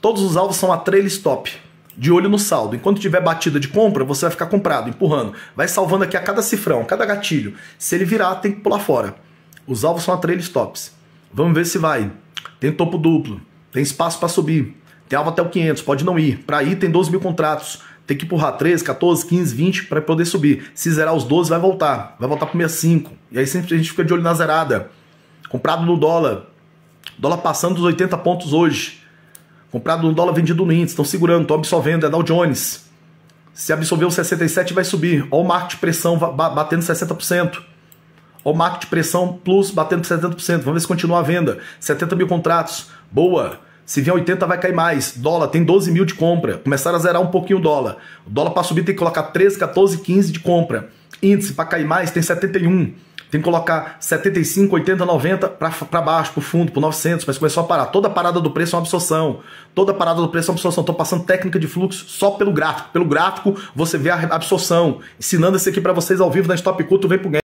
Todos os alvos são a trail stop, de olho no saldo. Enquanto tiver batida de compra, você vai ficar comprado, empurrando. Vai salvando aqui a cada cifrão, a cada gatilho. Se ele virar, tem que pular fora. Os alvos são a trail stops. Vamos ver se vai. Tem topo duplo, tem espaço para subir, tem alvo até o 500, pode não ir. Para ir, tem 12 mil contratos. Tem que empurrar 13, 14, 15, 20 para poder subir. Se zerar os 12, vai voltar. Vai voltar para 65. E aí sempre a gente fica de olho na zerada. Comprado no dólar. Dólar passando dos 80 pontos hoje Comprado no dólar, vendido no índice. Estão segurando, estão absorvendo. É Dow Jones. Se absorver o 67, vai subir. Olha o market de pressão batendo 60%. Olha o market de pressão plus batendo 70%. Vamos ver se continua a venda. 70 mil contratos. Boa. Se vier 80, vai cair mais. Dólar tem 12 mil de compra. Começaram a zerar um pouquinho o dólar. O dólar para subir tem que colocar 13, 14, 15 de compra. Índice para cair mais tem 71. Tem que colocar 75, 80, 90 para baixo, para o fundo, para 900, mas começou a parar. Toda parada do preço é uma absorção. Toda parada do preço é uma absorção. Estou passando técnica de fluxo só pelo gráfico. Pelo gráfico você vê a absorção. Ensinando isso aqui para vocês ao vivo na Stop Culto, vem para